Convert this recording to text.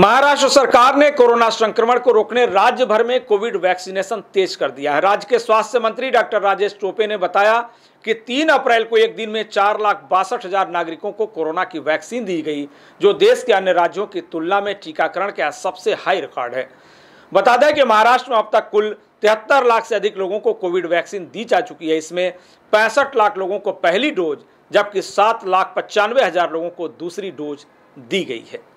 महाराष्ट्र सरकार ने कोरोना संक्रमण को रोकने राज्य भर में कोविड वैक्सीनेशन तेज कर दिया है राज्य के स्वास्थ्य मंत्री डॉक्टर राजेश टोपे ने बताया कि 3 अप्रैल को एक दिन में चार लाख बासठ हजार नागरिकों को कोरोना की वैक्सीन दी गई जो देश के अन्य राज्यों की तुलना में टीकाकरण का सबसे हाई रिकॉर्ड है बता दें कि महाराष्ट्र में अब तक कुल तिहत्तर लाख से अधिक लोगों को कोविड वैक्सीन दी जा चुकी है इसमें पैंसठ लाख लोगों को पहली डोज जबकि सात लाख पचानवे हजार लोगों को दूसरी डोज दी गई है